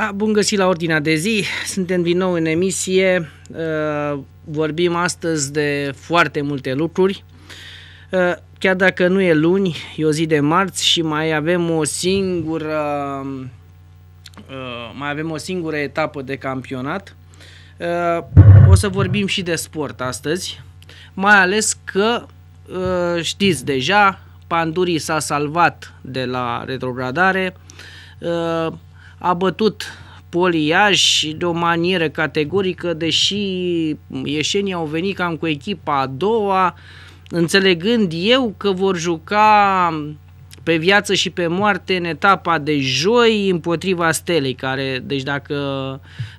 Da, bun găsit la ordinea de zi. Suntem din nou în emisie. Uh, vorbim astăzi de foarte multe lucruri. Uh, chiar dacă nu e luni, e o zi de marți și mai avem o singură uh, mai avem o singură etapă de campionat. O să vorbim și de sport astăzi, mai ales că știți deja, Pandurii s-a salvat de la retrogradare a bătut poliaj de o manieră categorică, deși ieșenii au venit cam cu echipa a doua, înțelegând eu că vor juca pe viață și pe moarte în etapa de joi împotriva Stelei, care, deci dacă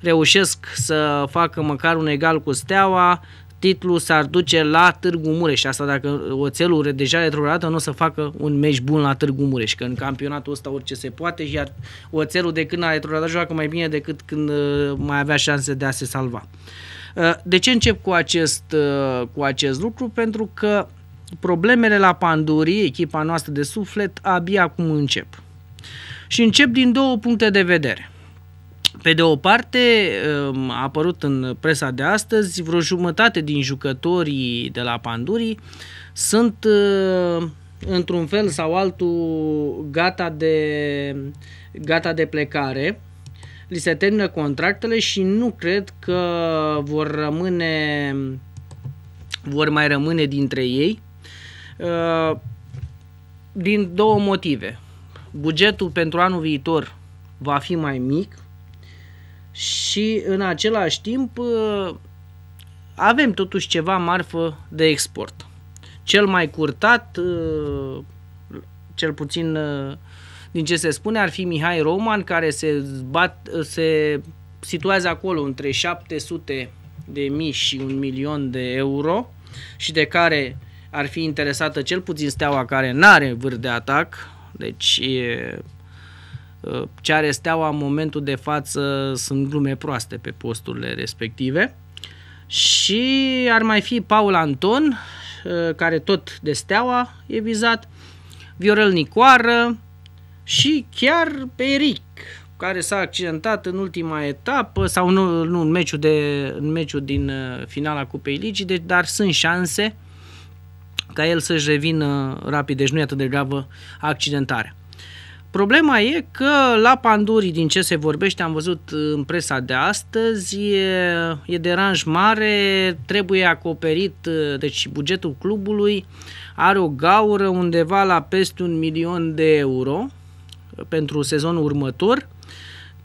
reușesc să facă măcar un egal cu Steaua, titlul s-ar duce la Târgu Mureș. Asta dacă oțelul e deja retrogradată, nu o să facă un meci bun la Târgu Mureș, că în campionatul ăsta orice se poate, iar oțelul de când a retrogradat joacă mai bine decât când uh, mai avea șanse de a se salva. Uh, de ce încep cu acest, uh, cu acest lucru? Pentru că problemele la Pandurii, echipa noastră de suflet, abia acum încep. Și încep din două puncte de vedere. Pe de o parte, um, a apărut în presa de astăzi, vreo jumătate din jucătorii de la Pandurii sunt uh, într-un fel sau altul gata de, gata de plecare. Li se termină contractele și nu cred că vor rămâne vor mai rămâne dintre ei uh, din două motive. Bugetul pentru anul viitor va fi mai mic și în același timp uh, avem totuși ceva marfă de export. Cel mai curtat, uh, cel puțin uh, din ce se spune, ar fi Mihai Roman, care se, bat, se situează acolo între 700 de mii și un milion de euro și de care ar fi interesată cel puțin steaua care n-are vârf de atac, deci Uh, ce are steaua în momentul de față sunt glume proaste pe posturile respective. Și ar mai fi Paul Anton, uh, care tot de steaua e vizat, Viorel Nicoară și chiar Eric, care s-a accidentat în ultima etapă sau nu, nu în, meciul de, în meciul din uh, finala Cupei Ligii, deci, dar sunt șanse ca el să-și revină rapid, deci nu e atât de gravă accidentarea. Problema e că la pandurii, din ce se vorbește, am văzut în presa de astăzi, e, e deranj mare, trebuie acoperit, deci bugetul clubului are o gaură undeva la peste un milion de euro pentru sezonul următor.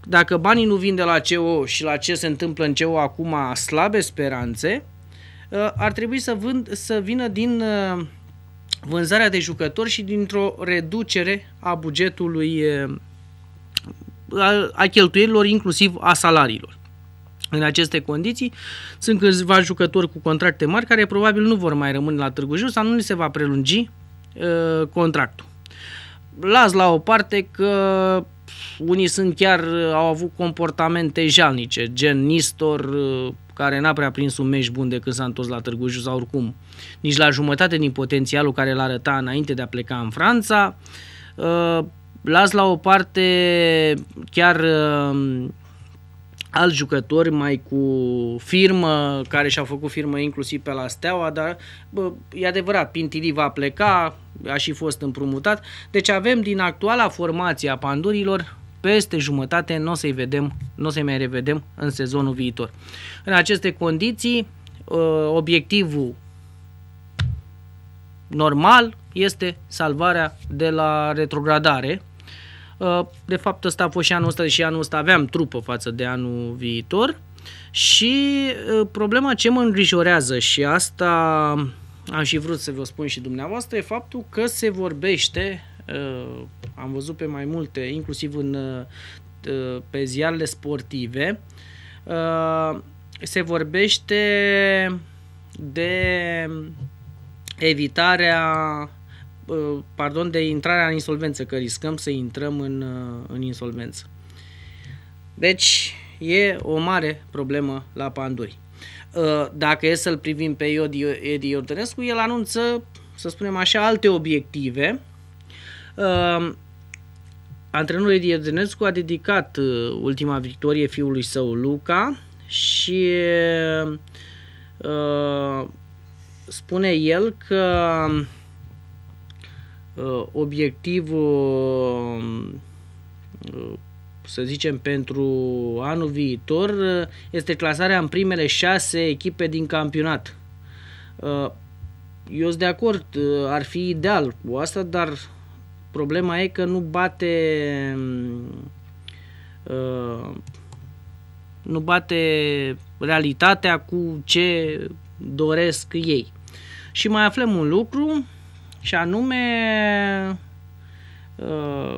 Dacă banii nu vin de la ceo și la ce se întâmplă în ceo acum slabe speranțe, uh, ar trebui să, vând, să vină din uh, vânzarea de jucători și dintr-o reducere a bugetului a, a cheltuielilor, inclusiv a salariilor. În aceste condiții sunt câțiva jucători cu contracte mari care probabil nu vor mai rămâne la Târgu Jiu sau nu li se va prelungi e, contractul. Las la o parte că unii sunt chiar au avut comportamente jalnice, gen Nistor, care n-a prea prins un meci bun de când s-a întors la Târgu Jiu sau oricum, nici la jumătate din potențialul care l-a arăta înainte de a pleca în Franța. Uh, las la o parte chiar uh, alți jucători mai cu firmă, care și-au făcut firmă inclusiv pe la Steaua, dar bă, e adevărat, Pintili va pleca, a și fost împrumutat. Deci avem din actuala formație a Pandurilor peste jumătate nu o să-i vedem, nu o să mai revedem în sezonul viitor. În aceste condiții, ă, obiectivul normal este salvarea de la retrogradare. Ă, de fapt, ăsta a fost și anul ăsta și anul ăsta aveam trupă față de anul viitor. Și ă, problema ce mă îngrijorează și asta am și vrut să vă spun și dumneavoastră e faptul că se vorbește Eh, am văzut pe mai multe, inclusiv în, eh, eh, pe ziarele sportive. Se vorbește de evitarea pardon, de intrarea în insolvență, că riscăm să intrăm în, în insolvență. Deci, e o mare problemă la Panduri. Dacă e să-l privim pe Edi Iordănescu, el anunță, să spunem așa, alte obiective Uh, antrenorul Edi a dedicat uh, ultima victorie fiului său Luca și uh, spune el că uh, obiectivul uh, să zicem, pentru anul viitor este clasarea în primele șase echipe din campionat. Eu sunt de acord, ar fi ideal cu asta, dar Problema e că nu bate uh, nu bate realitatea cu ce doresc ei. Și mai aflăm un lucru și anume uh,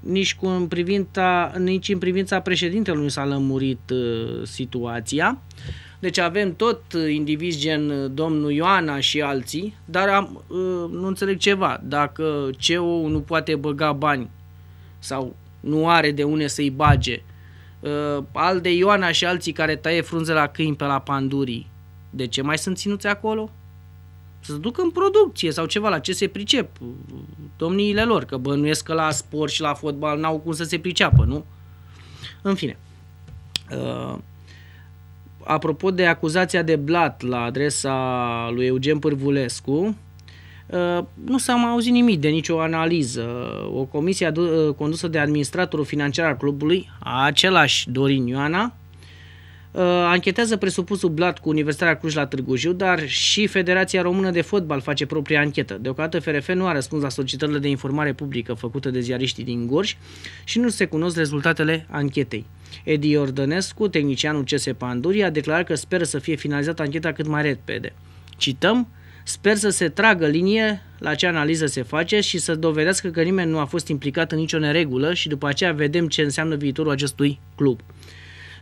nici, cu în privința, nici în privința președintelui nu s-a lămurit uh, situația. Deci avem tot uh, indivizi gen uh, domnul Ioana și alții, dar am, uh, nu înțeleg ceva. Dacă CEO nu poate băga bani sau nu are de unde să-i bage, al de Ioana și alții care taie frunze la câini pe la pandurii, de ce mai sunt ținuți acolo? Să se ducă în producție sau ceva, la ce se pricep domniile lor, că bănuiesc că la sport și la fotbal n-au cum să se priceapă, nu? În fine, apropo de acuzația de blat la adresa lui Eugen Pârvulescu, uh, nu s-a mai auzit nimic de nicio analiză. O comisie uh, condusă de administratorul financiar al clubului, același Dorin Ioana, Uh, anchetează presupusul Blat cu Universitatea Cluj la Târgu Jiu, dar și Federația Română de Fotbal face propria anchetă. Deocamdată FRF nu a răspuns la solicitările de informare publică făcute de ziariștii din Gorj și nu se cunosc rezultatele anchetei. Edi Ordănescu, tehnicianul CS Panduri, a declarat că speră să fie finalizată ancheta cât mai repede. Cităm, Sper să se tragă linie la ce analiză se face și să dovedească că nimeni nu a fost implicat în nicio neregulă și după aceea vedem ce înseamnă viitorul acestui club.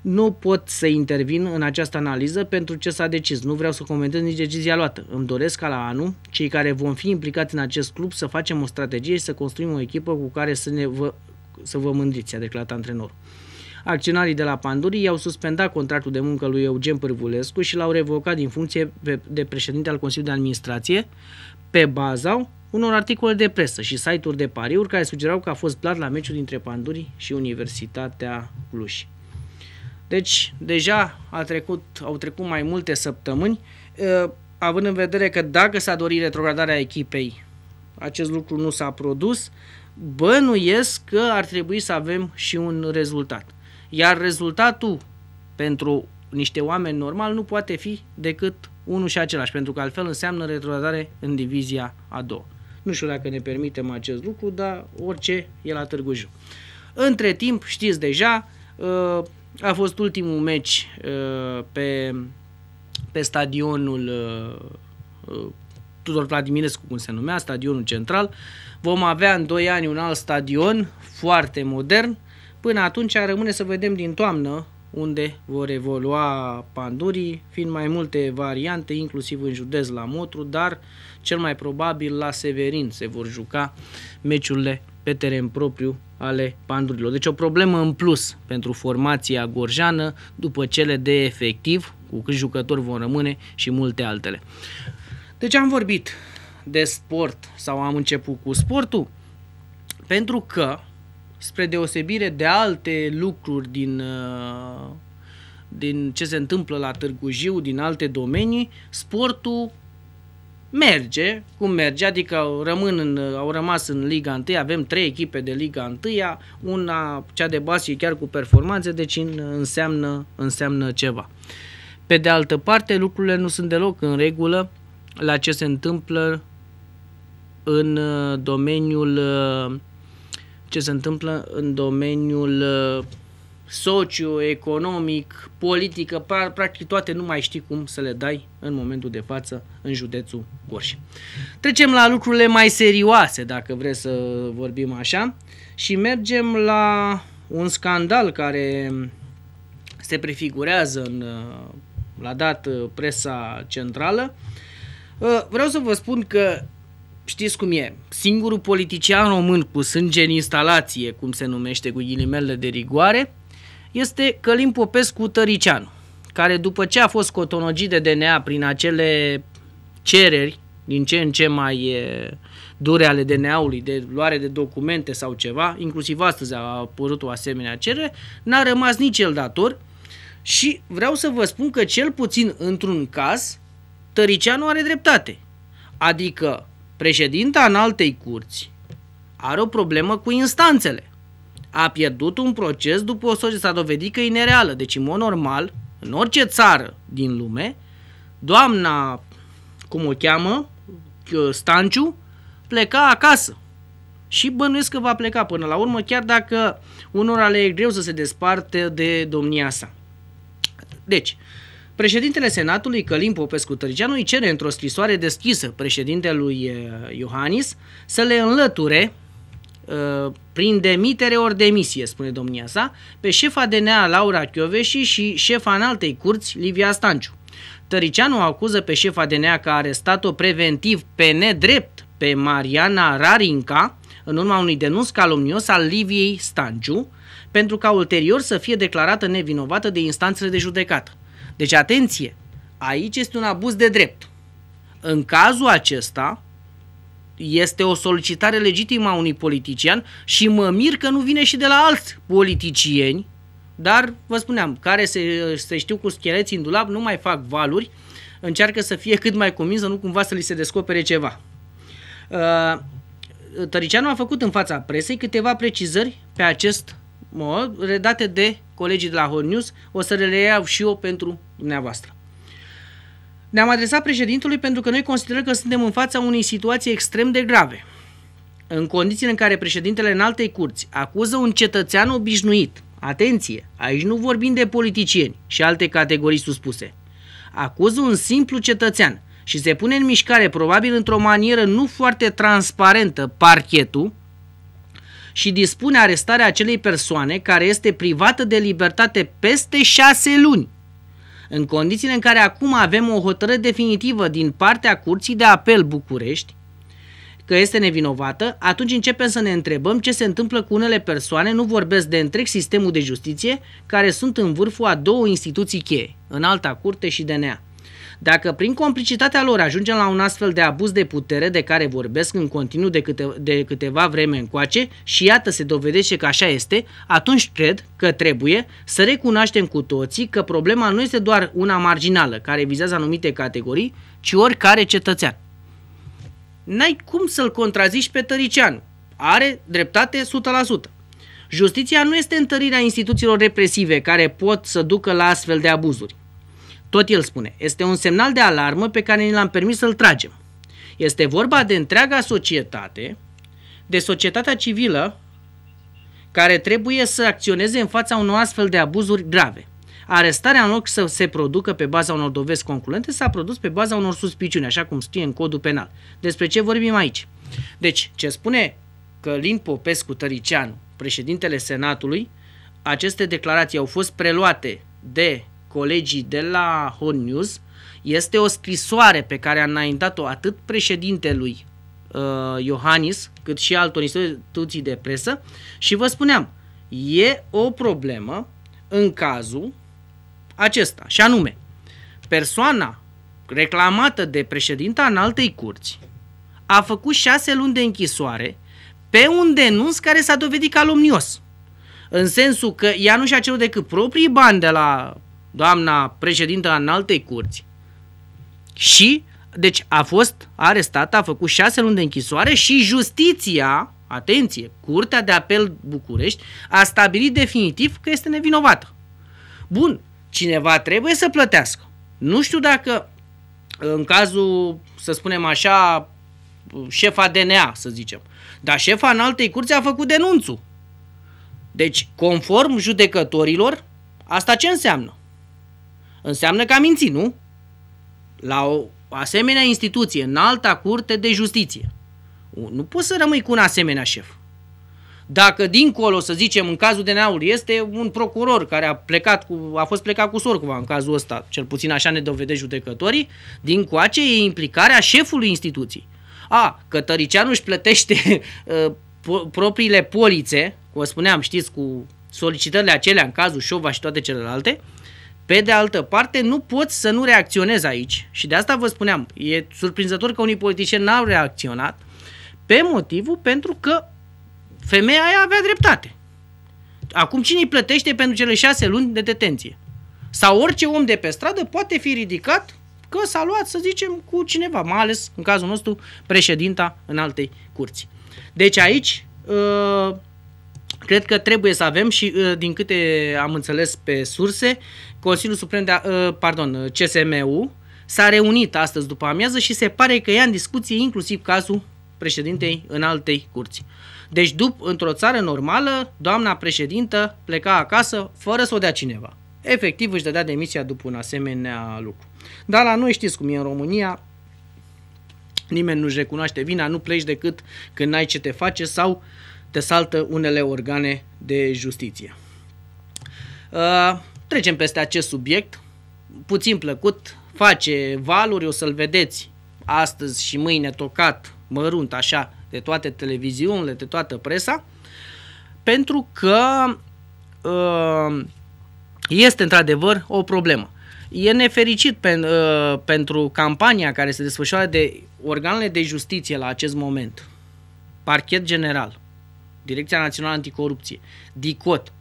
Nu pot să intervin în această analiză pentru ce s-a decis. Nu vreau să comentez nici decizia luată. Îmi doresc ca la anul, cei care vom fi implicați în acest club, să facem o strategie și să construim o echipă cu care să, ne vă, să vă mândriți, a declarat antrenorul. Acționarii de la Panduri i-au suspendat contractul de muncă lui Eugen Pârvulescu și l-au revocat din funcție de președinte al Consiliului de Administrație pe baza unor articole de presă și site-uri de pariuri care sugerau că a fost plat la meciul dintre Panduri și Universitatea Cluj. Deci, deja a trecut, au trecut mai multe săptămâni, ă, având în vedere că dacă s-a dorit retrogradarea echipei, acest lucru nu s-a produs, bănuiesc că ar trebui să avem și un rezultat. Iar rezultatul pentru niște oameni normal nu poate fi decât unul și același, pentru că altfel înseamnă retrogradare în divizia a doua. Nu știu dacă ne permitem acest lucru, dar orice e la Târgu Jiu. Între timp, știți deja, ă, a fost ultimul meci uh, pe, pe stadionul uh, uh, Tudor Vladimirescu, cum se numea, stadionul central. Vom avea în 2 ani un alt stadion foarte modern. Până atunci rămâne să vedem din toamnă unde vor evolua pandurii, fiind mai multe variante, inclusiv în județ la Motru, dar cel mai probabil la Severin se vor juca meciurile pe teren propriu ale pandurilor. Deci o problemă în plus pentru formația gorjană după cele de efectiv, cu câți jucători vor rămâne și multe altele. Deci am vorbit de sport sau am început cu sportul pentru că, spre deosebire de alte lucruri din, uh, din ce se întâmplă la Târgu Jiu, din alte domenii, sportul merge cum merge, adică rămân în, au rămas în Liga 1, avem trei echipe de Liga 1, una, cea de basket chiar cu performanțe, deci înseamnă, înseamnă ceva. Pe de altă parte, lucrurile nu sunt deloc în regulă la ce se întâmplă în uh, domeniul uh, ce se întâmplă în domeniul uh, socioeconomic, politică, practic toate nu mai știi cum să le dai în momentul de față în județul Gorj. Trecem la lucrurile mai serioase, dacă vreți să vorbim așa, și mergem la un scandal care se prefigurează în, la dat presa centrală. Vreau să vă spun că știți cum e, singurul politician român cu sânge în instalație, cum se numește, cu ghilimele de rigoare, este Călim Popescu Tăricianu, care după ce a fost cotonogit de DNA prin acele cereri din ce în ce mai dure ale DNA-ului, de luare de documente sau ceva, inclusiv astăzi a apărut o asemenea cerere, n-a rămas nici el dator și vreau să vă spun că cel puțin într-un caz Tăricianu are dreptate. Adică președinta în altei curți are o problemă cu instanțele a pierdut un proces după soție, s-a dovedit că e nereală. Deci, în mod normal, în orice țară din lume, doamna, cum o cheamă, uh, Stanciu, pleca acasă. Și bănuiesc că va pleca până la urmă, chiar dacă unora le e greu să se desparte de domnia sa. Deci, președintele Senatului Călim Popescu Tărgeanu îi cere într-o scrisoare deschisă președintelui uh, Iohannis să le înlăture Uh, prin demitere ori demisie, spune domnia sa, pe șefa DNA Laura Chioveși și șefa în altei curți Livia Stanciu. Tăricianu acuză pe șefa DNA că a arestat-o preventiv pe nedrept pe Mariana Rarinca în urma unui denunț calomnios al Liviei Stanciu, pentru ca ulterior să fie declarată nevinovată de instanțele de judecată. Deci atenție, aici este un abuz de drept. În cazul acesta, este o solicitare legitimă a unui politician și mă mir că nu vine și de la alți politicieni, dar vă spuneam, care se, se știu cu schereții în dulap, nu mai fac valuri, încearcă să fie cât mai convins, să nu cumva să li se descopere ceva. Uh, Tăricianu a făcut în fața presei câteva precizări pe acest mod, redate de colegii de la Hot News, o să le iau și eu pentru dumneavoastră. Ne-am adresat președintelui pentru că noi considerăm că suntem în fața unei situații extrem de grave. În condițiile în care președintele în altei curți acuză un cetățean obișnuit, atenție, aici nu vorbim de politicieni și alte categorii suspuse, acuză un simplu cetățean și se pune în mișcare, probabil într-o manieră nu foarte transparentă, parchetul, și dispune arestarea acelei persoane care este privată de libertate peste șase luni în condițiile în care acum avem o hotărâre definitivă din partea Curții de Apel București, că este nevinovată, atunci începem să ne întrebăm ce se întâmplă cu unele persoane, nu vorbesc de întreg sistemul de justiție, care sunt în vârful a două instituții cheie, în alta curte și DNA. Dacă prin complicitatea lor ajungem la un astfel de abuz de putere de care vorbesc în continuu de, câte, de câteva vreme încoace și iată se dovedește că așa este, atunci cred că trebuie să recunoaștem cu toții că problema nu este doar una marginală care vizează anumite categorii, ci oricare cetățean. N-ai cum să-l contrazici pe Tăricianu. Are dreptate 100%. Justiția nu este întărirea instituțiilor represive care pot să ducă la astfel de abuzuri. Tot el spune, este un semnal de alarmă pe care ni l-am permis să-l tragem. Este vorba de întreaga societate, de societatea civilă, care trebuie să acționeze în fața unor astfel de abuzuri grave. Arestarea, în loc să se producă pe baza unor dovezi concludente, s-a produs pe baza unor suspiciuni, așa cum scrie în codul penal. Despre ce vorbim aici? Deci, ce spune Călin Popescu Tăricianu, președintele Senatului, aceste declarații au fost preluate de colegii de la Hot News este o scrisoare pe care a înaintat-o atât președintelui uh, Iohannis cât și altor instituții de presă și vă spuneam, e o problemă în cazul acesta și anume persoana reclamată de președinta în altei curți a făcut șase luni de închisoare pe un denunț care s-a dovedit calomnios. În sensul că ea nu și-a cerut decât proprii bani de la doamna președintă în altei curți și, deci a fost arestată, a făcut șase luni de închisoare și justiția, atenție, Curtea de Apel București a stabilit definitiv că este nevinovată. Bun, cineva trebuie să plătească. Nu știu dacă în cazul, să spunem așa, șefa DNA, să zicem. Dar șefa în altei curți a făcut denunțul. Deci, conform judecătorilor, asta ce înseamnă? Înseamnă că a mințit, nu? La o asemenea instituție, în alta curte de justiție. Nu poți să rămâi cu un asemenea șef. Dacă dincolo, să zicem, în cazul de ului este un procuror care a, plecat cu, a fost plecat cu sorcova în cazul ăsta, cel puțin așa ne dovede judecătorii, din coace e implicarea șefului instituției. A, că Tăricianu își plătește uh, propriile polițe, cum spuneam, știți, cu solicitările acelea în cazul Șova și toate celelalte, pe de altă parte, nu poți să nu reacționezi aici și de asta vă spuneam, e surprinzător că unii politicieni n-au reacționat pe motivul pentru că femeia aia avea dreptate. Acum cine îi plătește pentru cele șase luni de detenție? Sau orice om de pe stradă poate fi ridicat că s-a luat, să zicem, cu cineva, mai ales, în cazul nostru, președinta în altei curți. Deci aici, ă, Cred că trebuie să avem și, uh, din câte am înțeles pe surse, Consiliul Suprem de, uh, pardon, uh, CSMU s-a reunit astăzi după amiază și se pare că ia în discuție inclusiv cazul președintei în altei curți. Deci, după într-o țară normală, doamna președintă pleca acasă fără să o dea cineva. Efectiv își dădea demisia după un asemenea lucru. Dar la noi știți cum e în România, nimeni nu-și recunoaște vina, nu pleci decât când n-ai ce te face sau uh, saltă unele organe de justiție. Uh, trecem peste acest subiect, puțin plăcut, face valuri, o să-l vedeți astăzi și mâine tocat mărunt așa de toate televiziunile, de toată presa, pentru că uh, este într-adevăr o problemă. E nefericit pen, uh, pentru campania care se desfășoară de organele de justiție la acest moment, parchet general, Direcția Națională Anticorupție, DICOT,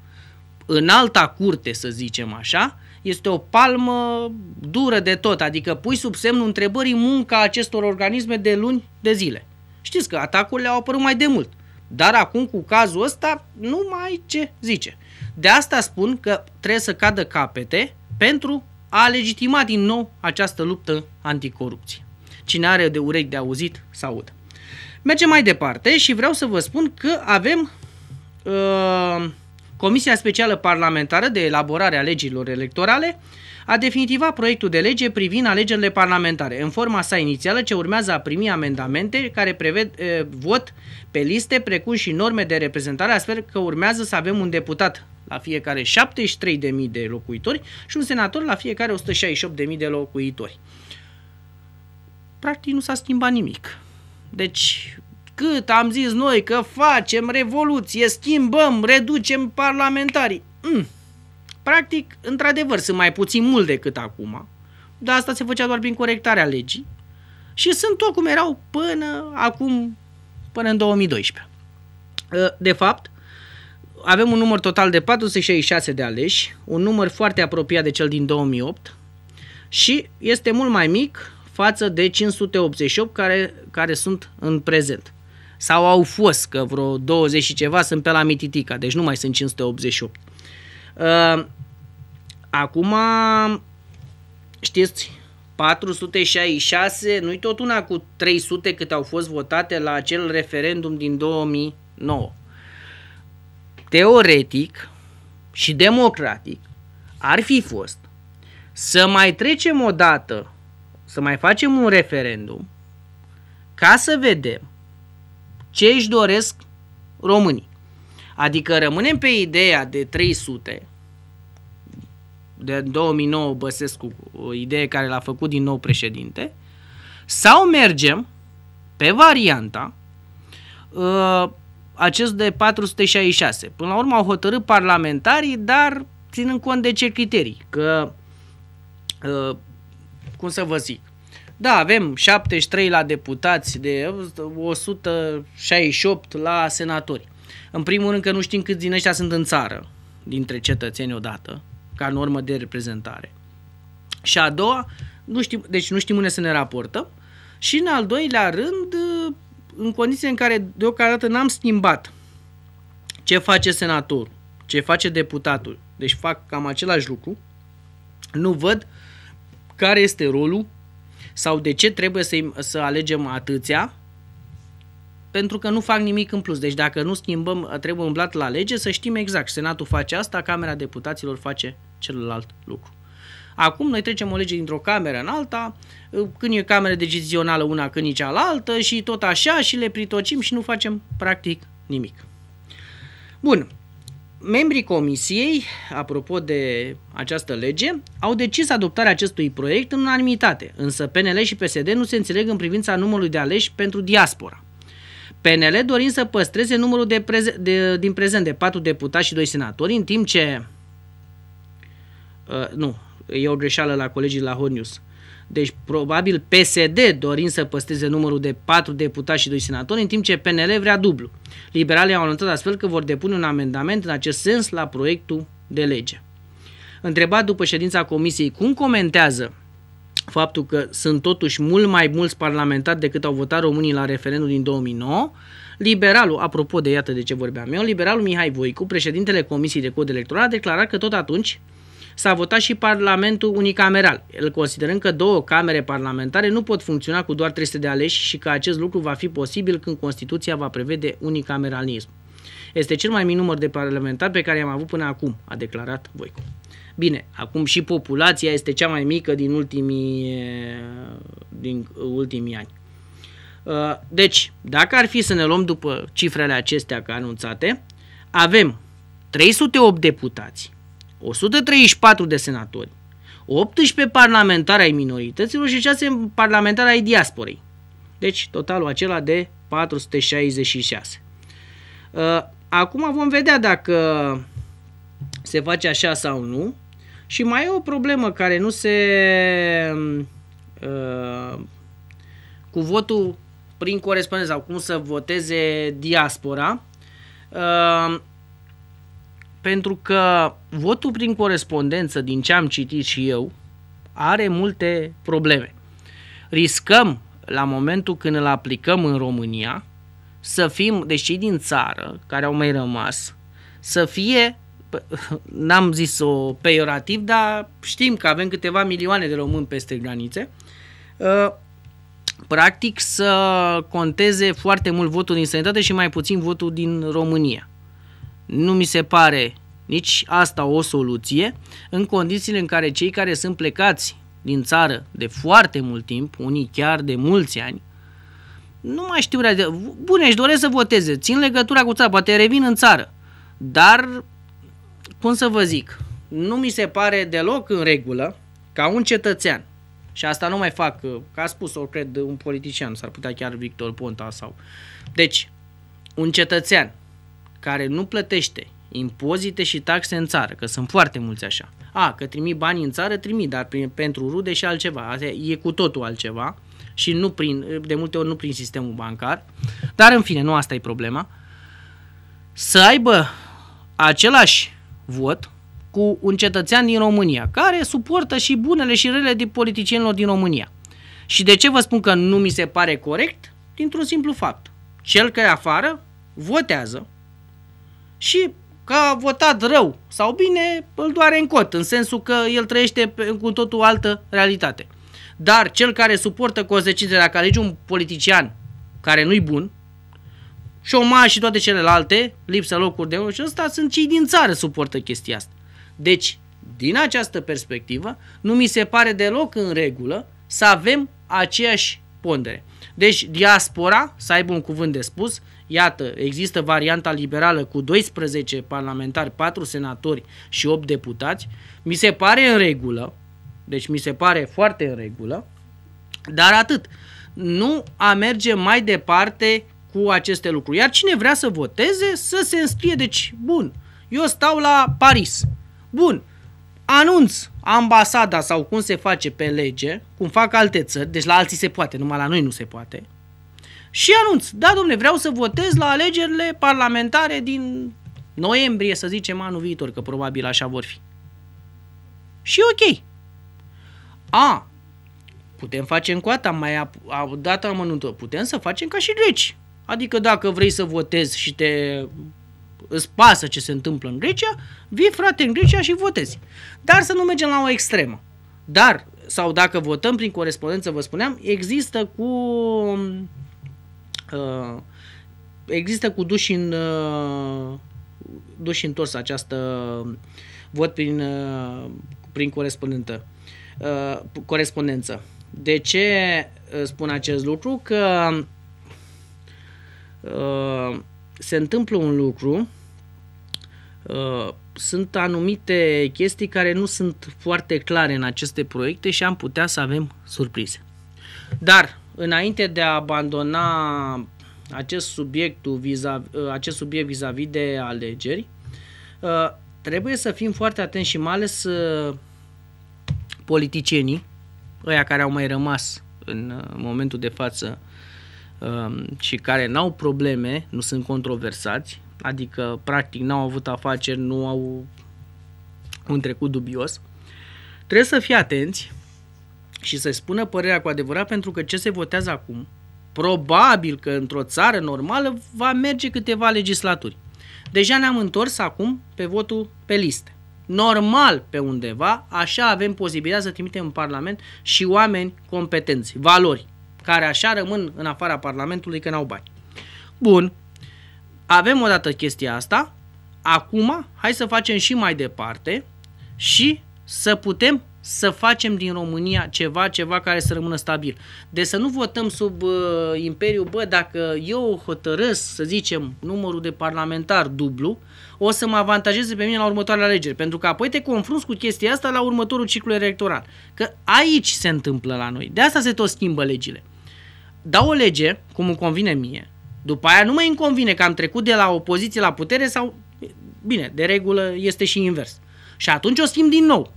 în alta curte, să zicem așa, este o palmă dură de tot, adică pui sub semnul întrebării munca acestor organisme de luni de zile. Știți că atacurile au apărut mai de mult, dar acum cu cazul ăsta nu mai ce zice. De asta spun că trebuie să cadă capete pentru a legitima din nou această luptă anticorupție. Cine are de urechi de auzit, să audă. Mergem mai departe și vreau să vă spun că avem uh, Comisia Specială Parlamentară de Elaborare a Legilor Electorale a definitivat proiectul de lege privind alegerile parlamentare în forma sa inițială ce urmează a primi amendamente care preved e, uh, vot pe liste precum și norme de reprezentare astfel că urmează să avem un deputat la fiecare 73.000 de locuitori și un senator la fiecare 168.000 de locuitori. Practic nu s-a schimbat nimic. Deci cât am zis noi că facem revoluție, schimbăm, reducem parlamentarii. Mm. Practic, într-adevăr, sunt mai puțin mult decât acum, dar asta se făcea doar prin corectarea legii și sunt tot cum erau până acum, până în 2012. Ă, de fapt, avem un număr total de 466 de aleși, un număr foarte apropiat de cel din 2008 și este mult mai mic față de 588 care care sunt în prezent. Sau au fost, că vreo 20 și ceva sunt pe la Mititica, deci nu mai sunt 588. Uh, acum, știți, 466, nu-i tot una cu 300 câte au fost votate la acel referendum din 2009. Teoretic și democratic ar fi fost să mai trecem o dată, să mai facem un referendum ca să vedem ce își doresc românii. Adică rămânem pe ideea de 300, de 2009 Băsescu, o idee care l-a făcut din nou președinte, sau mergem pe varianta uh, acest de 466. Până la urmă au hotărât parlamentarii, dar ținând cont de ce criterii, că uh, cum să vă zic, da, avem 73 la deputați, de 168 la senatori. În primul rând că nu știm câți din ăștia sunt în țară, dintre cetățeni odată, ca normă de reprezentare. Și a doua, nu știm, deci nu știm unde să ne raportăm. Și în al doilea rând, în condiții în care deocamdată n-am schimbat ce face senatorul, ce face deputatul, deci fac cam același lucru, nu văd care este rolul sau de ce trebuie să, să alegem atâția? Pentru că nu fac nimic în plus. Deci dacă nu schimbăm, trebuie umblat la lege, să știm exact. Senatul face asta, Camera Deputaților face celălalt lucru. Acum noi trecem o lege dintr-o cameră în alta, când e cameră decizională una, când e cealaltă și tot așa și le pritocim și nu facem practic nimic. Bun, Membrii comisiei, apropo de această lege, au decis adoptarea acestui proiect în unanimitate, însă PNL și PSD nu se înțeleg în privința numărului de aleși pentru diaspora. PNL dorind să păstreze numărul de preze- de, din prezent de 4 deputați și 2 senatori, în timp ce... Uh, nu, e o greșeală la colegii la Hot News. Deci probabil PSD dorind să păstreze numărul de 4 deputați și 2 senatori, în timp ce PNL vrea dublu. Liberalii au anunțat astfel că vor depune un amendament în acest sens la proiectul de lege. Întrebat după ședința comisiei cum comentează faptul că sunt totuși mult mai mulți parlamentari decât au votat românii la referendul din 2009, liberalul, apropo de iată de ce vorbeam eu, liberalul Mihai Voicu, președintele Comisiei de Cod Electoral, a declarat că tot atunci s-a votat și Parlamentul unicameral, el considerând că două camere parlamentare nu pot funcționa cu doar 300 de aleși și că acest lucru va fi posibil când Constituția va prevede unicameralism. Este cel mai mic număr de parlamentari pe care i-am avut până acum, a declarat Voicu. Bine, acum și populația este cea mai mică din ultimii, eh, din ultimii ani. Eh, deci, dacă ar fi să ne luăm după cifrele acestea ca anunțate, avem 308 deputați, 134 de senatori, 18 parlamentari ai minorităților și 6 parlamentari ai diasporei. Deci totalul acela de 466. Uh, acum vom vedea dacă se face așa sau nu. Și mai e o problemă care nu se... Um, uh, cu votul prin corespondență sau cum să voteze diaspora. Uh, pentru că votul prin corespondență, din ce am citit și eu, are multe probleme. Riscăm, la momentul când îl aplicăm în România, să fim, deși din țară, care au mai rămas, să fie n-am zis-o peiorativ, dar știm că avem câteva milioane de români peste granițe, uh, practic să conteze foarte mult votul din sănătate și mai puțin votul din România. Nu mi se pare nici asta o soluție în condițiile în care cei care sunt plecați din țară de foarte mult timp, unii chiar de mulți ani, nu mai știu Bune, își doresc să voteze, țin legătura cu țara, poate revin în țară, dar, cum să vă zic, nu mi se pare deloc în regulă ca un cetățean, și asta nu mai fac, ca a spus-o, cred, un politician, s-ar putea chiar Victor Ponta sau... Deci, un cetățean care nu plătește impozite și taxe în țară, că sunt foarte mulți așa. A, că trimit bani în țară, trimit, dar prin, pentru rude și altceva. Asta e cu totul altceva și nu prin, de multe ori nu prin sistemul bancar. Dar în fine, nu asta e problema. Să aibă același vot cu un cetățean din România, care suportă și bunele și rele de politicienilor din România. Și de ce vă spun că nu mi se pare corect? Dintr-un simplu fapt. Cel care afară votează și că a votat rău sau bine, îl doare în cot, în sensul că el trăiește cu totul altă realitate. Dar cel care suportă consecințele, dacă alegi un politician care nu-i bun, șomaj și toate celelalte, lipsă locuri de muncă și ăsta, sunt cei din țară suportă chestia asta. Deci, din această perspectivă, nu mi se pare deloc în regulă să avem aceeași pondere. Deci, diaspora, să aibă un cuvânt de spus, Iată, există varianta liberală cu 12 parlamentari, 4 senatori și 8 deputați. Mi se pare în regulă, deci mi se pare foarte în regulă, dar atât. Nu a merge mai departe cu aceste lucruri. Iar cine vrea să voteze, să se înscrie. Deci, bun, eu stau la Paris. Bun, anunț ambasada sau cum se face pe lege, cum fac alte țări, deci la alții se poate, numai la noi nu se poate, și anunț, da domne, vreau să votez la alegerile parlamentare din noiembrie, să zicem, anul viitor, că probabil așa vor fi. Și ok. A, putem face în coata, mai a, a, dat amănuntă, putem să facem ca și greci. Adică dacă vrei să votezi și te îți pasă ce se întâmplă în Grecia, vii frate în Grecia și votezi. Dar să nu mergem la o extremă. Dar, sau dacă votăm prin corespondență, vă spuneam, există cu Uh, există cu duș în uh, duș întors această uh, vot prin, uh, prin corespondentă, uh, corespondență. De ce uh, spun acest lucru? Că uh, se întâmplă un lucru, uh, sunt anumite chestii care nu sunt foarte clare în aceste proiecte și am putea să avem surprize. Dar Înainte de a abandona acest, subiectul viza, acest subiect vis-a-vis de alegeri, uh, trebuie să fim foarte atenți și mai ales uh, politicienii, ăia care au mai rămas în uh, momentul de față um, și care n-au probleme, nu sunt controversați, adică practic n-au avut afaceri, nu au un trecut dubios, trebuie să fii atenți și să-i spună părerea cu adevărat pentru că ce se votează acum, probabil că într-o țară normală va merge câteva legislaturi. Deja ne-am întors acum pe votul pe listă. Normal pe undeva, așa avem posibilitatea să trimitem în Parlament și oameni competenți, valori, care așa rămân în afara Parlamentului că n-au bani. Bun, avem odată chestia asta, acum hai să facem și mai departe și să putem să facem din România ceva, ceva care să rămână stabil. De să nu votăm sub uh, imperiu, bă, dacă eu hotărăs să zicem, numărul de parlamentar dublu, o să mă avantajeze pe mine la următoarele alegeri, pentru că apoi te confrunți cu chestia asta la următorul ciclu electoral. Că aici se întâmplă la noi. De asta se tot schimbă legile. Dau o lege, cum îmi convine mie, după aia nu mai îmi convine că am trecut de la opoziție la putere sau... Bine, de regulă este și invers. Și atunci o schimb din nou.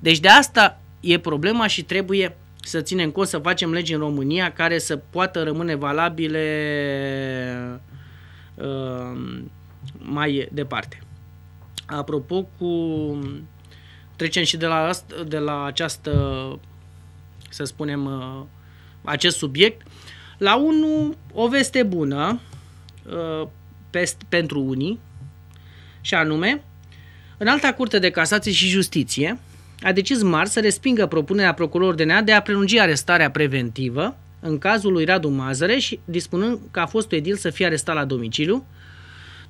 Deci de asta e problema și trebuie să ținem cont să facem legi în România care să poată rămâne valabile uh, mai departe. Apropo cu trecem și de la, asta, de la această să spunem uh, acest subiect la unul o veste bună uh, pest, pentru unii și anume în alta curte de casație și justiție a decis marți să respingă propunerea procurorului DNA de a prelungi arestarea preventivă în cazul lui Radu Mazăre și dispunând că a fost edil să fie arestat la domiciliu,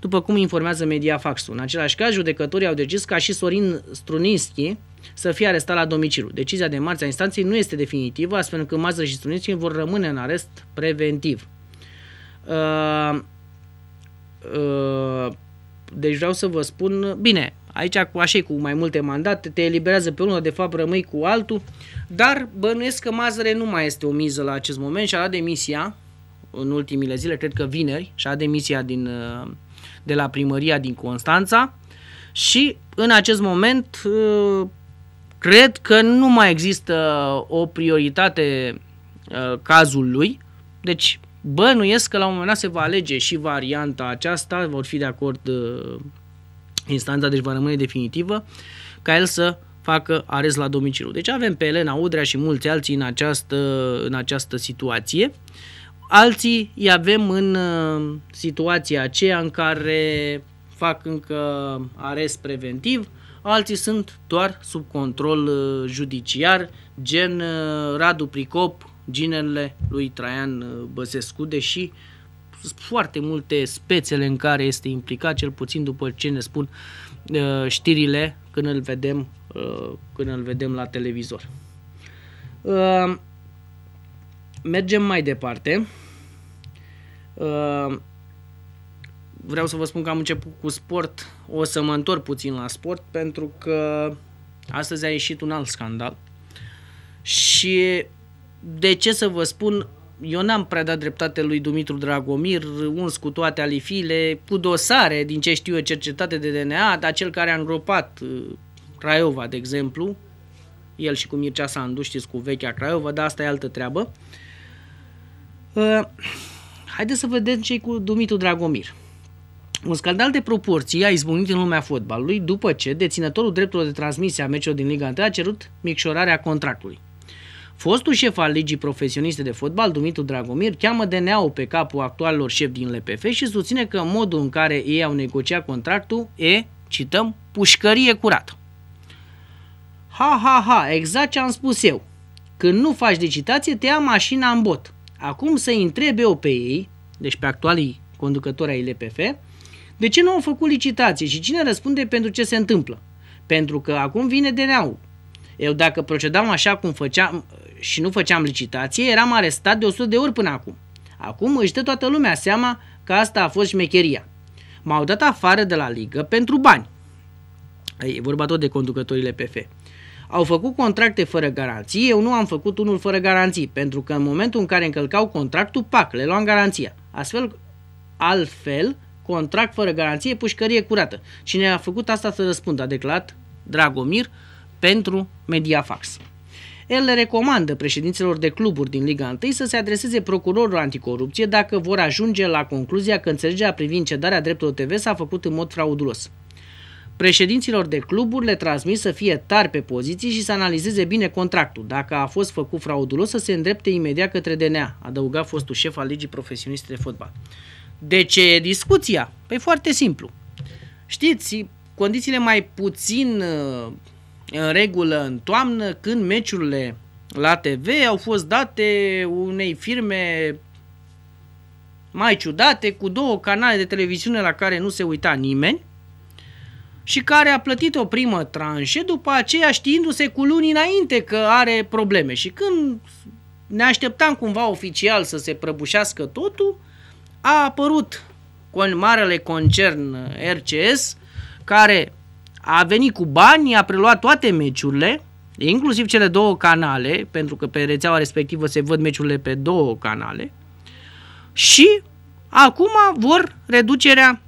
după cum informează Mediafaxul. În același caz, judecătorii au decis ca și Sorin Strunischi să fie arestat la domiciliu. Decizia de marți a instanței nu este definitivă, astfel că Mazăre și Strunischi vor rămâne în arest preventiv. Uh, uh, deci vreau să vă spun, bine, Aici, cu așa cu mai multe mandate, te eliberează pe unul, de fapt rămâi cu altul, dar bănuiesc că Mazăre nu mai este o miză la acest moment și a dat demisia în ultimile zile, cred că vineri, și a dat demisia din, uh, de la primăria din Constanța și în acest moment uh, cred că nu mai există o prioritate uh, cazul lui, deci bănuiesc că la un moment dat se va alege și varianta aceasta, vor fi de acord instanța deci va rămâne definitivă, ca el să facă arest la domiciliu. Deci avem pe Elena Udrea și mulți alții în această, în această situație. Alții îi avem în uh, situația aceea în care fac încă arest preventiv, alții sunt doar sub control uh, judiciar, gen uh, Radu Pricop, ginele lui Traian Băsescu, deși foarte multe spețele în care este implicat, cel puțin după ce ne spun uh, știrile când îl vedem, uh, când îl vedem la televizor. Uh, mergem mai departe. vreau să vă spun că am început cu sport, o să mă întorc puțin la sport pentru că astăzi a ieșit un alt scandal și de ce să vă spun, eu n-am prea dat dreptate lui Dumitru Dragomir, uns cu toate alifile, cu dosare, din ce știu eu, cercetate de DNA, dar cel care a îngropat uh, Craiova, de exemplu, el și cu Mircea Sandu, știți, cu vechea Craiova, dar asta e altă treabă. Uh, haideți să vedem ce cu Dumitru Dragomir. Un scandal de proporții a izbucnit în lumea fotbalului după ce deținătorul drepturilor de transmisie a meciului din Liga 1 a cerut micșorarea contractului. Fostul șef al Ligii Profesioniste de Fotbal, Dumitru Dragomir, cheamă de neau pe capul actualilor șef din LPF și susține că modul în care ei au negociat contractul e, cităm, pușcărie curată. Ha, ha, ha, exact ce am spus eu. Când nu faci licitație, te ia mașina în bot. Acum să-i întreb eu pe ei, deci pe actualii conducători ai LPF, de ce nu au făcut licitație și cine răspunde pentru ce se întâmplă? Pentru că acum vine DNA-ul. Eu dacă procedam așa cum făceam și nu făceam licitație, eram arestat de 100 de ori până acum. Acum își dă toată lumea seama că asta a fost șmecheria. M-au dat afară de la ligă pentru bani. E vorba tot de conducătorile PF. Au făcut contracte fără garanții, eu nu am făcut unul fără garanții, pentru că în momentul în care încălcau contractul, pac, le luam garanția. Astfel, altfel, contract fără garanție, pușcărie curată. Cine a făcut asta să răspundă, a declarat Dragomir pentru Mediafax. El le recomandă președinților de cluburi din Liga 1 să se adreseze procurorul anticorupție dacă vor ajunge la concluzia că înțelegerea privind cedarea dreptului TV s-a făcut în mod fraudulos. Președinților de cluburi le transmis să fie tari pe poziții și să analizeze bine contractul. Dacă a fost făcut fraudulos, să se îndrepte imediat către DNA, adăuga fostul șef al Ligii Profesioniste de Fotbal. De ce discuția? Păi foarte simplu. Știți, condițiile mai puțin în regulă în toamnă când meciurile la TV au fost date unei firme mai ciudate cu două canale de televiziune la care nu se uita nimeni și care a plătit o primă tranșă după aceea știindu-se cu luni înainte că are probleme. Și când ne așteptam cumva oficial să se prăbușească totul, a apărut marele concern RCS, care a venit cu bani, a preluat toate meciurile, inclusiv cele două canale, pentru că pe rețeaua respectivă se văd meciurile pe două canale, și acum vor reducerea,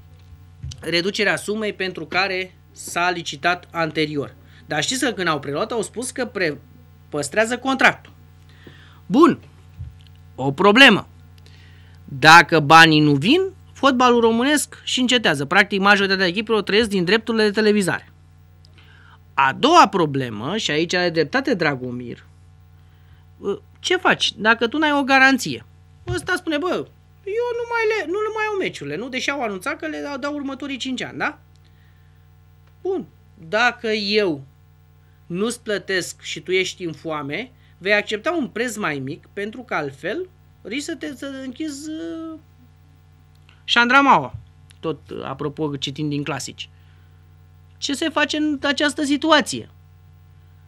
reducerea sumei pentru care s-a licitat anterior. Dar știți că când au preluat au spus că pre- păstrează contractul. Bun, o problemă. Dacă banii nu vin, fotbalul românesc și încetează. Practic, majoritatea echipelor trăiesc din drepturile de televizare. A doua problemă, și aici are dreptate Dragomir, ă, ce faci dacă tu n-ai o garanție? Ăsta spune, bă, eu nu mai, le, nu le mai au meciurile, nu? Deși au anunțat că le dau următorii 5 ani, da? Bun, dacă eu nu-ți plătesc și tu ești în foame, vei accepta un preț mai mic pentru că altfel risc să te să închizi ă, și Andramaua, tot uh, apropo citind din clasici. Ce se face în această situație?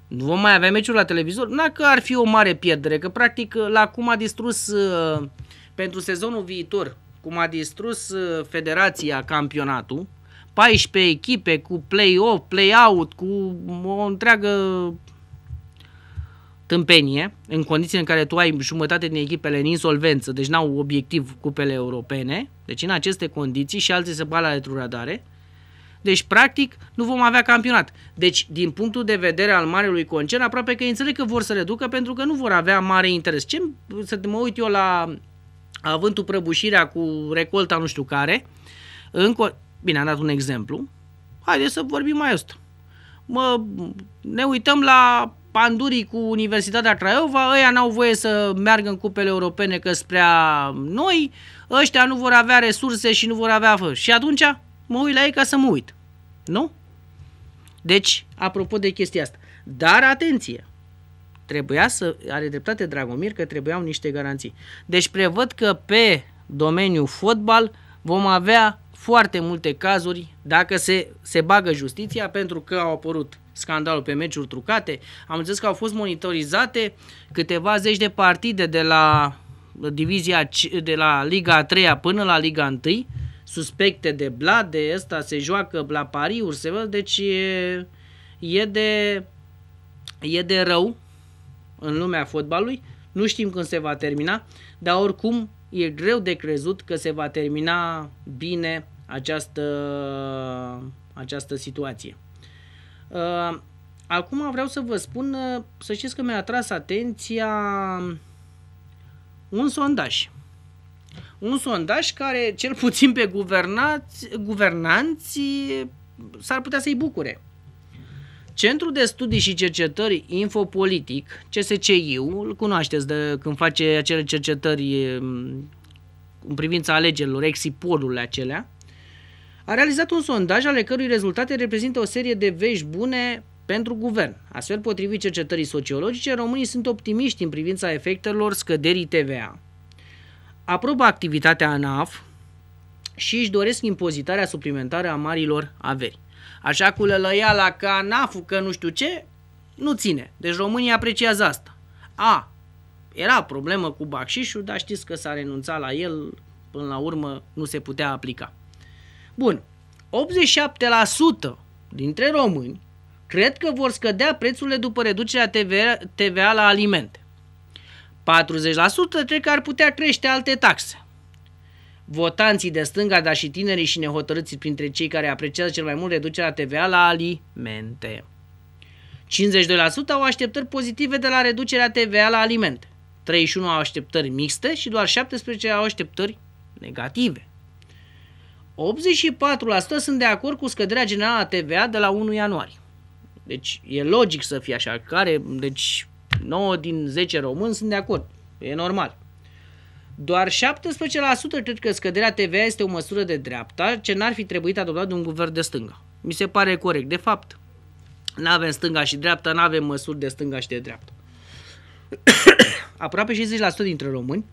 Nu vom mai avea meciuri la televizor? Nu că ar fi o mare pierdere, că practic uh, la cum a distrus uh, pentru sezonul viitor, cum a distrus federația campionatul, 14 echipe cu play-off, play-out, cu o întreagă tâmpenie, în condiții în care tu ai jumătate din echipele în insolvență, deci n-au obiectiv cupele europene, deci în aceste condiții și alții se bat la retroradare, deci practic nu vom avea campionat. Deci din punctul de vedere al marelui concern, aproape că înțeleg că vor să reducă pentru că nu vor avea mare interes. Ce să mă uit eu la avântul prăbușirea cu recolta nu știu care, încă, bine, am dat un exemplu, haideți să vorbim mai asta. Mă, ne uităm la pandurii cu Universitatea Craiova, ăia n-au voie să meargă în cupele europene că spre noi, ăștia nu vor avea resurse și nu vor avea... Fă. Și atunci mă uit la ei ca să mă uit. Nu? Deci, apropo de chestia asta. Dar atenție! Trebuia să... Are dreptate Dragomir că trebuiau niște garanții. Deci prevăd că pe domeniul fotbal vom avea foarte multe cazuri, dacă se, se bagă justiția, pentru că au apărut scandalul pe meciuri trucate, am zis că au fost monitorizate câteva zeci de partide de la divizia de la Liga 3 până la Liga 1, suspecte de blade, ăsta se joacă la pariuri, se văd, deci e, e, de, e de rău în lumea fotbalului, nu știm când se va termina, dar oricum e greu de crezut că se va termina bine această, această situație. Uh, acum vreau să vă spun, uh, să știți că mi-a atras atenția un sondaj. Un sondaj care, cel puțin pe guvernați, guvernanții s-ar putea să-i bucure. Centrul de Studii și Cercetări Infopolitic, CSCIU, îl cunoașteți de când face acele cercetări um, în privința alegerilor, exipolurile acelea, a realizat un sondaj ale cărui rezultate reprezintă o serie de vești bune pentru guvern. Astfel, potrivit cercetării sociologice, românii sunt optimiști în privința efectelor scăderii TVA. Aprobă activitatea ANAF și își doresc impozitarea suplimentară a marilor averi. Așa cu lălăiala că anaf că nu știu ce, nu ține. Deci românii apreciază asta. A, era problemă cu bacșișul, dar știți că s-a renunțat la el, până la urmă nu se putea aplica. Bun, 87% dintre români cred că vor scădea prețurile după reducerea TVA, TVA la alimente. 40% cred că ar putea crește alte taxe. Votanții de stânga, dar și tinerii și nehotărâții printre cei care apreciază cel mai mult reducerea TVA la alimente. 52% au așteptări pozitive de la reducerea TVA la alimente. 31 au așteptări mixte și doar 17 au așteptări negative. 84% sunt de acord cu scăderea generală a TVA de la 1 ianuarie. Deci e logic să fie așa. Care, deci 9 din 10 români sunt de acord. E normal. Doar 17% cred că scăderea TVA este o măsură de dreapta ce n-ar fi trebuit adoptat de un guvern de stânga. Mi se pare corect. De fapt, nu avem stânga și dreapta, nu avem măsuri de stânga și de dreapta. Aproape 60% dintre români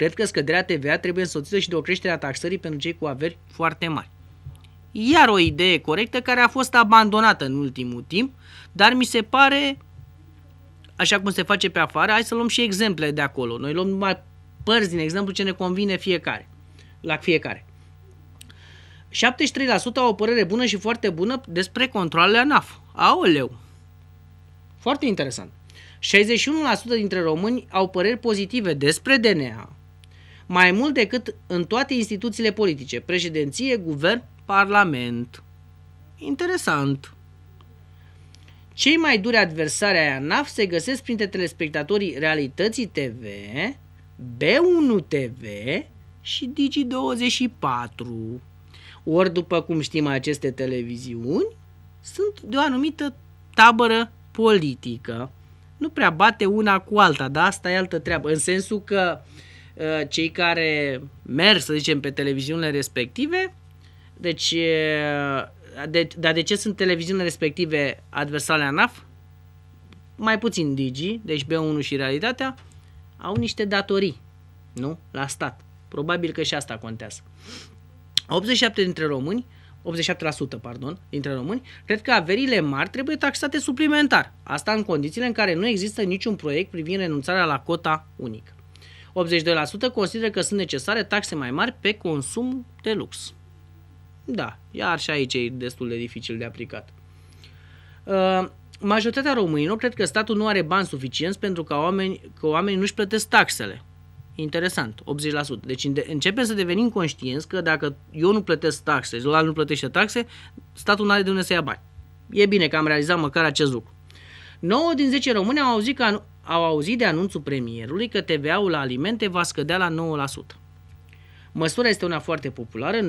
Cred că scăderea TVA trebuie însoțită și de o creștere a taxării pentru cei cu averi foarte mari. Iar o idee corectă care a fost abandonată în ultimul timp, dar mi se pare, așa cum se face pe afară, hai să luăm și exemple de acolo. Noi luăm numai părți din exemplu ce ne convine fiecare, la fiecare. 73% au o părere bună și foarte bună despre controlele ANAF. Aoleu! Foarte interesant. 61% dintre români au păreri pozitive despre DNA, mai mult decât în toate instituțiile politice, președinție, guvern, parlament. Interesant. Cei mai duri adversari ai ANAF se găsesc printre telespectatorii Realității TV, B1 TV și Digi24. Ori, după cum știm, aceste televiziuni sunt de o anumită tabără politică. Nu prea bate una cu alta, dar asta e altă treabă. În sensul că uh, Uh, cei care merg, să zicem, pe televiziunile respective. Deci, uh, de, dar de ce sunt televiziunile respective adversale ANAF? Mai puțin Digi, deci B1 și Realitatea, au niște datorii, nu? La stat. Probabil că și asta contează. 87 dintre români 87% pardon, dintre români, cred că averile mari trebuie taxate suplimentar. Asta în condițiile în care nu există niciun proiect privind renunțarea la cota unică. 82% consideră că sunt necesare taxe mai mari pe consum de lux. Da, iar și aici e destul de dificil de aplicat. Uh, majoritatea românilor cred că statul nu are bani suficienți pentru ca oameni, că oamenii nu-și plătesc taxele. Interesant, 80%. Deci începem să devenim conștienți că dacă eu nu plătesc taxe, Zolan nu plătește taxe, statul nu are de unde să ia bani. E bine că am realizat măcar acest lucru. 9 din 10 români au auzit că au auzit de anunțul premierului că TVA-ul la alimente va scădea la 9%. Măsura este una foarte populară, 90%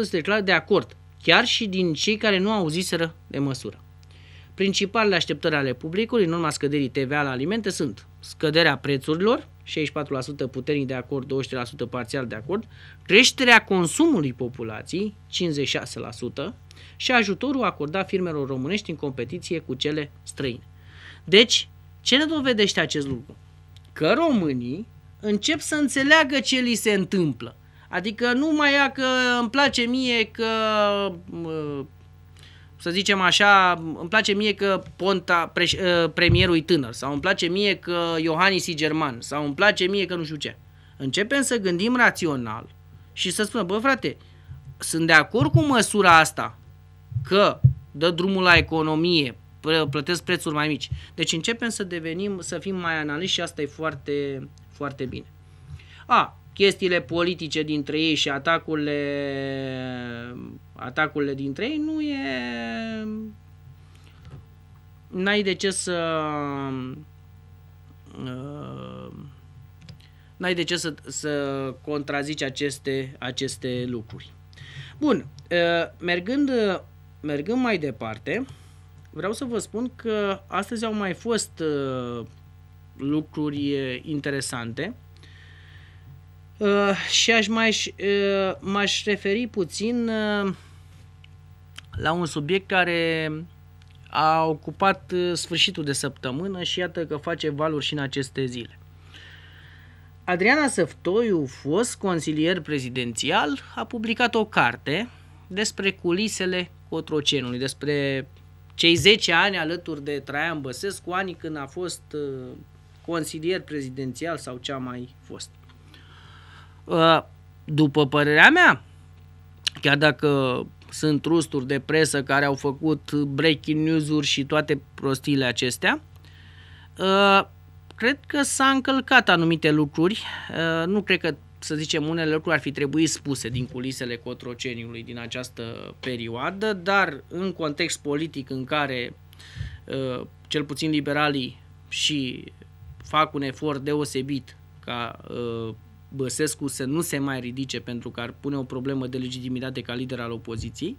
este clar de acord, chiar și din cei care nu auziseră de măsură. Principalele așteptări ale publicului în urma scăderii TVA la alimente sunt scăderea prețurilor, 64% puternic de acord, 20% parțial de acord, creșterea consumului populației, 56%, și ajutorul acordat firmelor românești în competiție cu cele străine. Deci, ce ne dovedește acest lucru? Că românii încep să înțeleagă ce li se întâmplă. Adică nu mai ia că îmi place mie că să zicem așa, îmi place mie că Ponta, pre, ă, premierul e tânăr, sau îmi place mie că Iohannis e german, sau îmi place mie că nu știu ce. Începem să gândim rațional și să spunem, bă frate, sunt de acord cu măsura asta că dă drumul la economie plătesc prețuri mai mici. Deci începem să devenim, să fim mai analiști și asta e foarte, foarte bine. A, chestiile politice dintre ei și atacurile, atacurile dintre ei nu e... N-ai de ce să... Uh, n-ai de ce să, să contrazici aceste, aceste lucruri. Bun, uh, mergând, mergând mai departe, vreau să vă spun că astăzi au mai fost uh, lucruri uh, interesante uh, și aș mai, m-aș referi puțin la un subiect care a ocupat sfârșitul de săptămână și iată că face valuri și în aceste zile. Adriana Săftoiu, fost consilier prezidențial, a publicat o carte despre culisele Cotrocenului, despre cei 10 ani alături de Traian Băsescu, anii când a fost uh, consilier prezidențial sau ce a mai fost. Uh, după părerea mea, chiar dacă sunt trusturi de presă care au făcut breaking news-uri și toate prostiile acestea, uh, cred că s-a încălcat anumite lucruri. Nu cred că să zicem, unele lucruri ar fi trebuit spuse din culisele Cotroceniului din această perioadă, dar în context politic în care uh, cel puțin liberalii și fac un efort deosebit ca uh, Băsescu să nu se mai ridice pentru că ar pune o problemă de legitimitate ca lider al opoziției,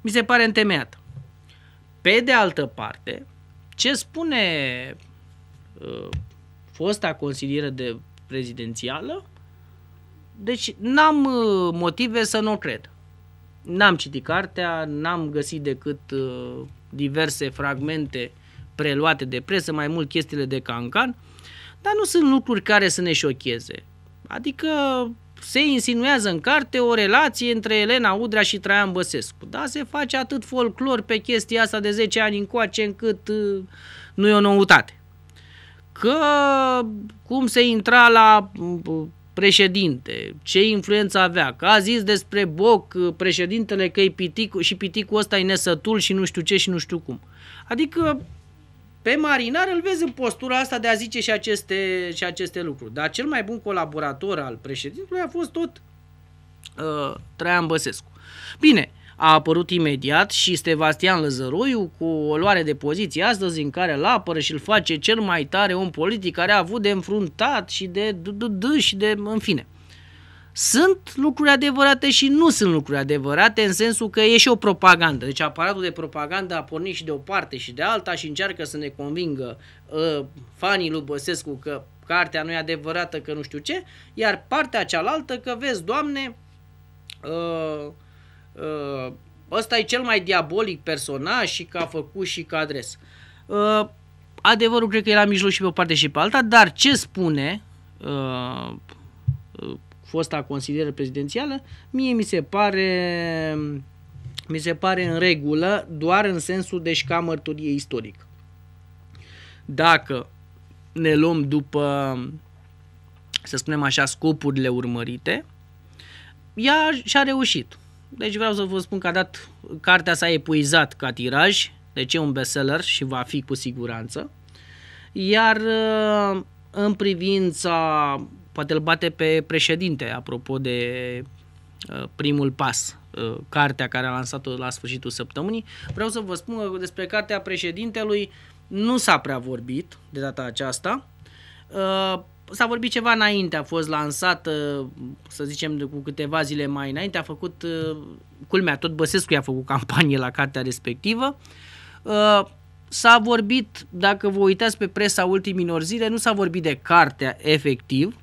mi se pare întemeiat. Pe de altă parte, ce spune uh, fosta consilieră de prezidențială deci n-am uh, motive să nu cred. N-am citit cartea, n-am găsit decât uh, diverse fragmente preluate de presă, mai mult chestiile de cancan, dar nu sunt lucruri care să ne șocheze. Adică se insinuează în carte o relație între Elena Udrea și Traian Băsescu. Da, se face atât folclor pe chestia asta de 10 ani încoace încât uh, nu e o noutate. Că cum se intra la președinte, ce influență avea, că a zis despre Boc, președintele că e piticul și piticul ăsta e nesătul și nu știu ce și nu știu cum. Adică pe marinar îl vezi în postura asta de a zice și aceste, și aceste lucruri. Dar cel mai bun colaborator al președintelui a fost tot uh, Traian Băsescu. Bine, a apărut imediat și Sebastian Lăzăroiu cu o luare de poziție astăzi în care îl apără și îl face cel mai tare om politic care a avut de înfruntat și de și de în fine. Sunt lucruri adevărate și nu sunt lucruri adevărate în sensul că e și o propagandă. Deci aparatul de propagandă a pornit și de o parte și de alta și încearcă să ne convingă uh, fanii lui Băsescu că cartea nu e adevărată, că nu știu ce, iar partea cealaltă că vezi, Doamne, uh, ăsta e cel mai diabolic personaj și că a făcut și că adres. Ă, adevărul cred că e la mijloc și pe o parte și pe alta, dar ce spune ă, ă, fosta consilieră prezidențială, mie mi se pare mi se pare în regulă doar în sensul deci ca mărturie istorică. Dacă ne luăm după să spunem așa scopurile urmărite, ea și-a reușit deci vreau să vă spun că a dat, cartea s-a epuizat ca tiraj, deci e un bestseller și va fi cu siguranță. Iar uh, în privința, poate îl bate pe președinte, apropo de uh, primul pas, uh, cartea care a lansat-o la sfârșitul săptămânii, vreau să vă spun că despre cartea președintelui nu s-a prea vorbit de data aceasta s-a vorbit ceva înainte, a fost lansată, uh, să zicem, cu câteva zile mai înainte, a făcut, uh, culmea, tot Băsescu i-a făcut campanie la cartea respectivă. Uh, s-a vorbit, dacă vă uitați pe presa ultimilor zile, nu s-a vorbit de cartea efectiv,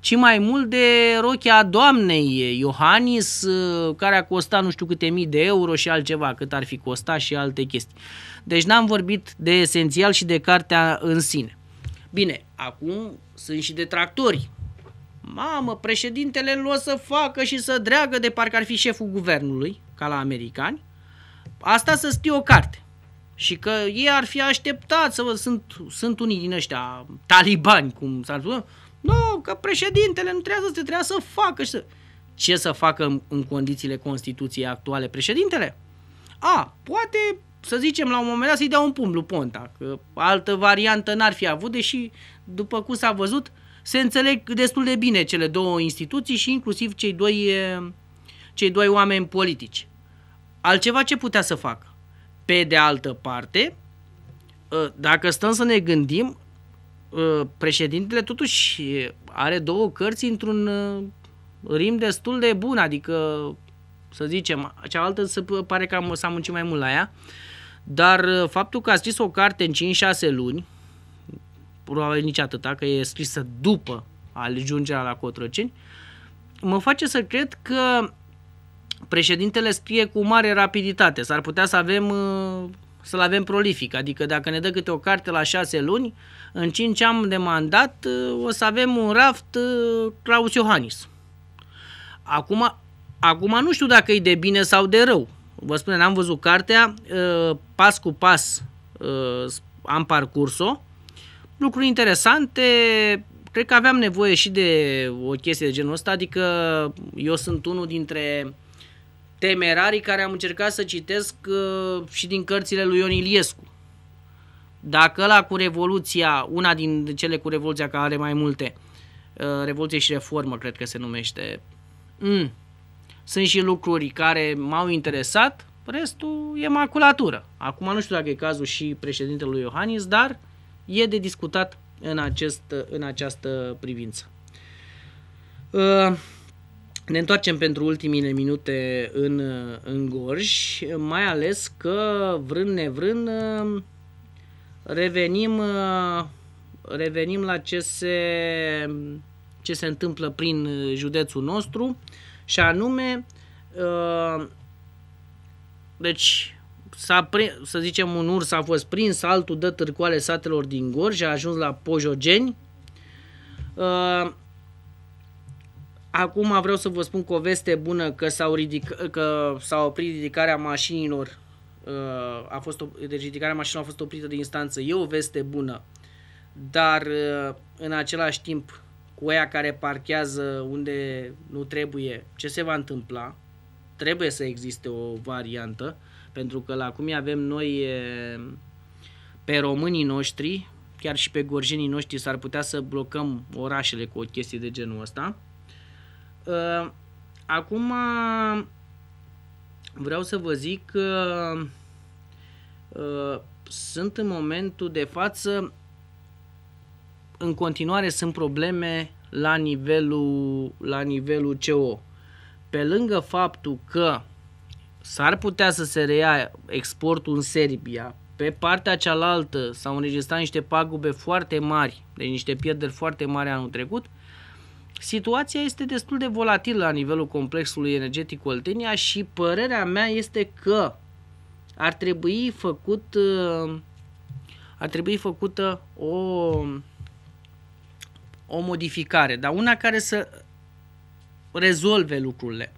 ci mai mult de rochea doamnei Iohannis, care a costat nu știu câte mii de euro și altceva, cât ar fi costat și alte chestii. Deci n-am vorbit de esențial și de cartea în sine. Bine, acum sunt și detractori. Mamă, președintele nu o să facă și să dreagă de parcă ar fi șeful guvernului, ca la americani. Asta să stie o carte. Și că ei ar fi așteptat să vă sunt, sunt unii din ăștia talibani, cum s-ar spune. Nu, că președintele nu trebuie să se trebuie să facă și să... Ce să facă în, în condițiile Constituției actuale președintele? A, poate să zicem, la un moment dat să-i dea un pumn lui Ponta, că altă variantă n-ar fi avut, deși, după cum s-a văzut, se înțeleg destul de bine cele două instituții și inclusiv cei doi, cei doi oameni politici. Altceva ce putea să facă? Pe de altă parte, ă, dacă stăm să ne gândim, ă, președintele totuși are două cărți într-un ă, rim destul de bun, adică să zicem, cealaltă se pare că s-a muncit mai mult la ea, dar uh, faptul că a scris o carte în 5-6 luni, probabil nici atâta, că e scrisă după ajungerea la Cotroceni, mă face să cred că președintele scrie cu mare rapiditate. S-ar putea să avem uh, să-l avem prolific, adică dacă ne dă câte o carte la 6 luni, în cinci am de mandat uh, o să avem un raft Claus Iohannis. Acum, acum nu știu dacă e de bine sau de rău, vă spune, n-am văzut cartea, ă, pas cu pas ă, am parcurs-o. Lucruri interesante, cred că aveam nevoie și de o chestie de genul ăsta, adică eu sunt unul dintre temerarii care am încercat să citesc ă, și din cărțile lui Ion Iliescu. Dacă la cu Revoluția, una din cele cu Revoluția care are mai multe, Revoluție și Reformă, cred că se numește, mm, sunt și lucruri care m-au interesat, restul e maculatură. Acum nu știu dacă e cazul și președintelui Iohannis, dar e de discutat în, acest, în această privință. Ă, ne întoarcem pentru ultimile minute în, în Gorj, mai ales că vrând nevrând ă, revenim, ă, revenim la ce se, ce se întâmplă prin județul nostru și anume, uh, deci, s-a pre- să zicem, un urs a fost prins, altul dă târcoale satelor din Gorj, a ajuns la Pojogeni. Uh, acum vreau să vă spun că o veste bună că, s-au ridic- că s-a oprit ridicarea mașinilor uh, a fost, deci ridicarea mașinilor a fost oprită de instanță. E o veste bună, dar în același timp cu aia care parchează unde nu trebuie, ce se va întâmpla? Trebuie să existe o variantă, pentru că la cum avem noi pe românii noștri, chiar și pe gorjenii noștri, s-ar putea să blocăm orașele cu o chestie de genul ăsta. Ă, acum vreau să vă zic că ă, sunt în momentul de față în continuare sunt probleme la nivelul, la nivelul CO. Pe lângă faptul că s-ar putea să se reia exportul în Serbia, pe partea cealaltă s-au înregistrat niște pagube foarte mari, deci niște pierderi foarte mari anul trecut, situația este destul de volatilă la nivelul complexului energetic Oltenia și părerea mea este că ar trebui făcut uh, ar trebui făcută o o modificare, dar una care să rezolve lucrurile.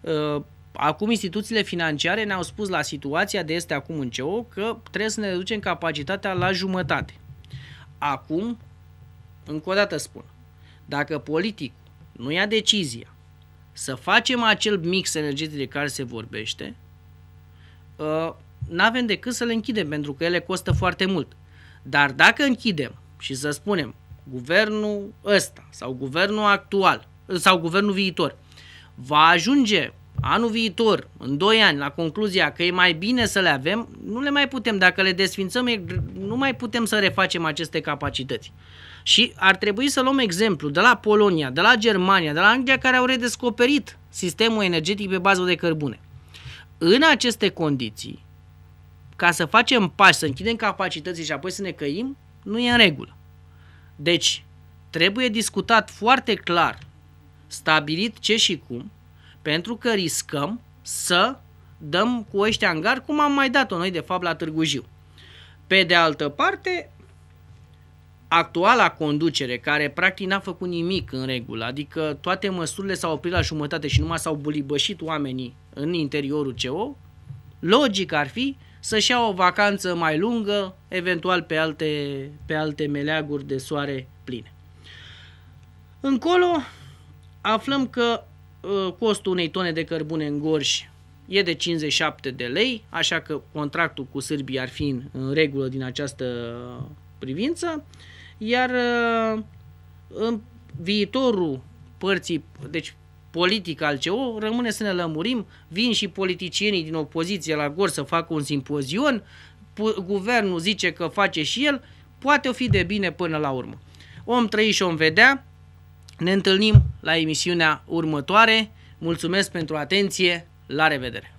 Uh, acum instituțiile financiare ne-au spus la situația de este acum în CEO că trebuie să ne reducem capacitatea la jumătate. Acum, încă o dată spun, dacă politic nu ia decizia să facem acel mix energetic de care se vorbește, uh, n-avem decât să le închidem pentru că ele costă foarte mult. Dar dacă închidem și să spunem guvernul ăsta sau guvernul actual sau guvernul viitor va ajunge anul viitor, în 2 ani, la concluzia că e mai bine să le avem, nu le mai putem. Dacă le desfințăm, nu mai putem să refacem aceste capacități. Și ar trebui să luăm exemplu de la Polonia, de la Germania, de la Anglia, care au redescoperit sistemul energetic pe bază de cărbune. În aceste condiții, ca să facem pași, să închidem capacității și apoi să ne căim, nu e în regulă. Deci, trebuie discutat foarte clar, stabilit ce și cum, pentru că riscăm să dăm cu ăștia în gar, cum am mai dat-o noi, de fapt, la Târgu Jiu. Pe de altă parte, actuala conducere, care practic n-a făcut nimic în regulă, adică toate măsurile s-au oprit la jumătate și numai s-au bulibășit oamenii în interiorul CO, logic ar fi să-și ia o vacanță mai lungă, eventual pe alte, pe alte meleaguri de soare pline. Încolo aflăm că ă, costul unei tone de cărbune în gorj e de 57 de lei, așa că contractul cu Sârbii ar fi în regulă din această privință, iar ă, în viitorul părții, deci politic al CEO, rămâne să ne lămurim, vin și politicienii din opoziție la gor să facă un simpozion, guvernul zice că face și el, poate o fi de bine până la urmă. Om trăi și om vedea, ne întâlnim la emisiunea următoare, mulțumesc pentru atenție, la revedere!